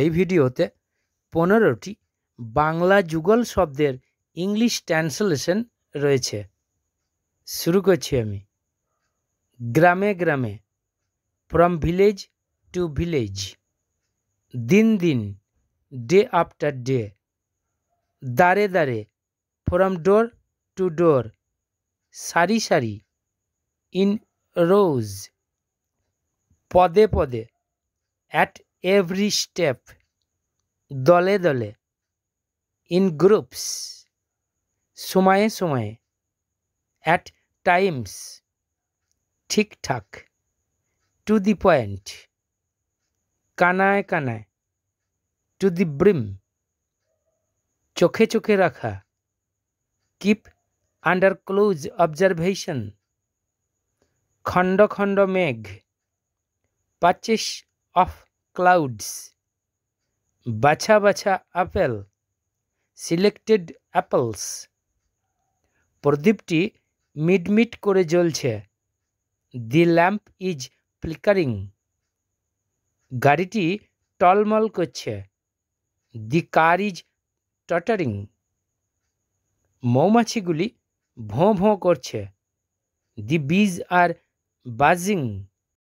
এই ভিডিওতে পনেরোটি বাংলা যুগল শব্দের ইংলিশ ট্রান্সলেশন রয়েছে শুরু করছি আমি গ্রামে গ্রামে ফ্রম ভিলেজ টু ভিলেজ দিন দিন ডে আফটার ডে দাঁড়ে দাঁড়ে ফ্রম ডোর টু ডোর সারি সারি ইন রোজ পদে পদে অ্যাট এভরি স্টেপ দলে দলে ইন গ্রুপস সময়ে সময়ে অ্যাট টাইমস ঠিকঠাক টু দি পয়েন্ট কানায় কানায় টু দি ব্রিম চোখে চোখে রাখা কিপ আন্ডার ক্লোজ অবজারভেশন খণ্ড খণ্ড মেঘ পাচেস অফ ক্লাউডস বাছা বাছা আপেল সিলেক্টেড অ্যাপলস প্রদীপটি মিটমিট করে জ্বলছে দি ল্যাম্প ইজ ফ্লিকারিং গাড়িটি টলমল করছে দি কার ইজ টটারিং মৌমাছিগুলি ভোঁ ভোঁ করছে দি বীজ আর বাজিং